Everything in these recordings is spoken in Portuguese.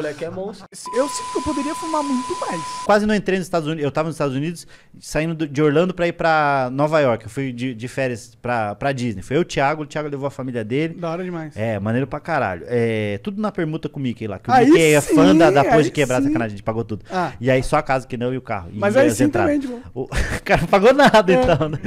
moleque é monstro. Eu sinto que eu poderia fumar muito mais. Quase não entrei nos Estados Unidos. Eu tava nos Estados Unidos, saindo de Orlando pra ir pra Nova York. Eu fui de, de férias pra, pra Disney. Foi eu, o Thiago. O Thiago levou a família dele. Da hora demais. É, maneiro pra caralho. É, tudo na permuta com o Mickey lá. Que o aí Mickey é sim, é fã da, da pose de quebrar, sacanagem. A gente pagou tudo. Ah. E aí só a casa que não e o carro. Mas aí sim entraram. também, tipo... O cara não pagou nada, é. então, né?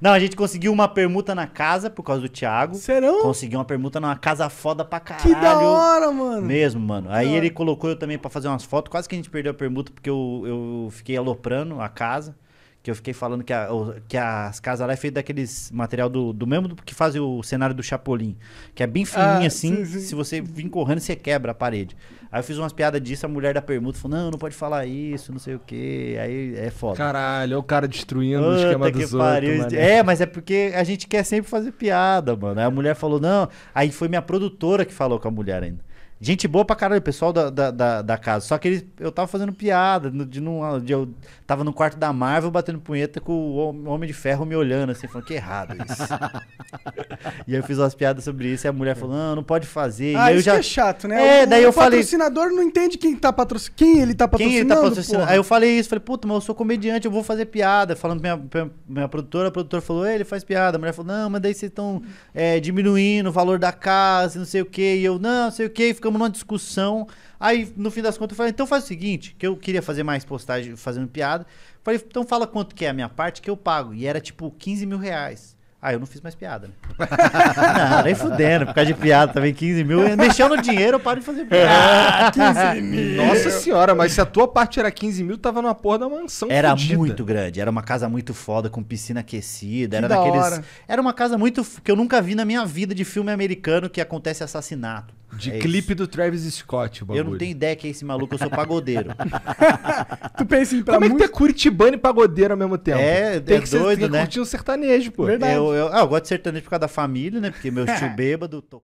Não, a gente conseguiu uma permuta na casa por causa do Thiago. Serão? Conseguiu uma permuta numa casa foda pra caralho. Que da hora, mano. Mesmo, mano. Aí ele colocou eu também pra fazer umas fotos. Quase que a gente perdeu a permuta porque eu, eu fiquei aloprando a casa que eu fiquei falando que, a, que as casas lá é feita daqueles material do, do mesmo que faz o cenário do Chapolin, que é bem ah, fininho ah, assim, sim, sim. se você vir correndo você quebra a parede. Aí eu fiz umas piadas disso, a mulher da permuta falou: "Não, não pode falar isso, não sei o quê". Aí é foda. Caralho, é o cara destruindo Ota o esquema dos pariu. outros. Mano. É, mas é porque a gente quer sempre fazer piada, mano. Aí a mulher falou: "Não". Aí foi minha produtora que falou com a mulher ainda. Gente boa pra caralho, o pessoal da, da, da, da casa. Só que ele, eu tava fazendo piada, de, de, eu tava no quarto da Marvel batendo punheta com o Homem de Ferro me olhando, assim, falando que errado isso. e eu fiz umas piadas sobre isso, e a mulher falou, não, não pode fazer. Ah, e isso já... é chato, né? É, o, daí eu falei... O patrocinador não entende quem, tá, tá quem ele tá patrocinando, quem ele tá patrocinando. Aí eu falei isso, falei, puta, mas eu sou comediante, eu vou fazer piada. Falando pra minha, pra minha produtora, a produtora falou, ele faz piada. A mulher falou, não, mas daí vocês estão é, diminuindo o valor da casa, não sei o quê. E eu, não, não sei o quê, e ficamos numa discussão. Aí, no fim das contas, eu falei, então faz o seguinte, que eu queria fazer mais postagem fazendo piada. Falei, então fala quanto que é a minha parte que eu pago. E era tipo 15 mil reais. Ah, eu não fiz mais piada, né? não, nem fudendo, por causa de piada também, 15 mil. Mexeu no dinheiro, eu paro de fazer piada. Ah, 15 ah, mil. Nossa senhora, mas se a tua parte era 15 mil, tava numa porra da mansão. Era fudida. muito grande, era uma casa muito foda, com piscina aquecida. Que era daqueles. Hora. Era uma casa muito. que eu nunca vi na minha vida de filme americano que acontece assassinato. De é clipe do Travis Scott, o bagulho. Eu não tenho ideia que é esse maluco, eu sou pagodeiro. tu pensa em pra Como muito... é que é curitibano e pagodeiro ao mesmo tempo? É, tem é que doido, ser, tem né? curtir um sertanejo, pô. Verdade. Eu, eu, ah, eu gosto de sertanejo por causa da família, né? Porque meu tio bêbado... Tô...